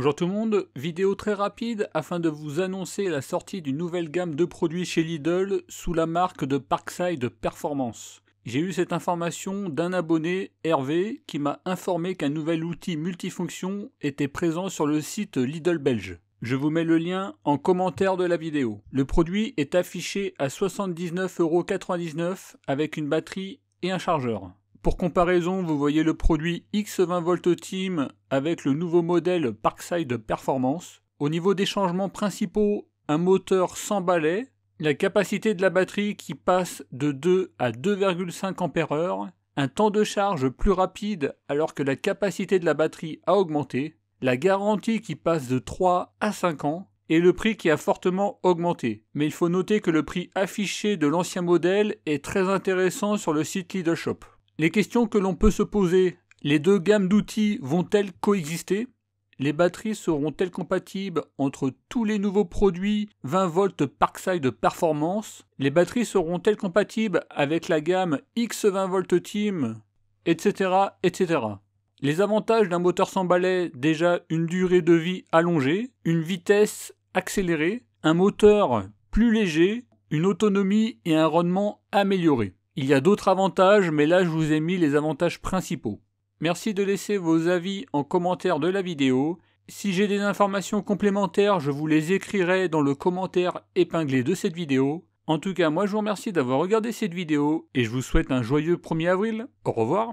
Bonjour tout le monde, vidéo très rapide afin de vous annoncer la sortie d'une nouvelle gamme de produits chez Lidl sous la marque de Parkside Performance. J'ai eu cette information d'un abonné, Hervé, qui m'a informé qu'un nouvel outil multifonction était présent sur le site Lidl belge. Je vous mets le lien en commentaire de la vidéo. Le produit est affiché à 79,99€ avec une batterie et un chargeur. Pour comparaison, vous voyez le produit X20 Volt Team avec le nouveau modèle Parkside Performance. Au niveau des changements principaux, un moteur sans balai, la capacité de la batterie qui passe de 2 à 2,5 Ah, un temps de charge plus rapide alors que la capacité de la batterie a augmenté, la garantie qui passe de 3 à 5 ans, et le prix qui a fortement augmenté. Mais il faut noter que le prix affiché de l'ancien modèle est très intéressant sur le site Leadershop. Les questions que l'on peut se poser, les deux gammes d'outils vont-elles coexister Les batteries seront-elles compatibles entre tous les nouveaux produits 20 v Parkside Performance Les batteries seront-elles compatibles avec la gamme X20 v Team Etc. etc. Les avantages d'un moteur sans balai, déjà une durée de vie allongée, une vitesse accélérée, un moteur plus léger, une autonomie et un rendement amélioré. Il y a d'autres avantages, mais là je vous ai mis les avantages principaux. Merci de laisser vos avis en commentaire de la vidéo. Si j'ai des informations complémentaires, je vous les écrirai dans le commentaire épinglé de cette vidéo. En tout cas, moi je vous remercie d'avoir regardé cette vidéo et je vous souhaite un joyeux 1er avril. Au revoir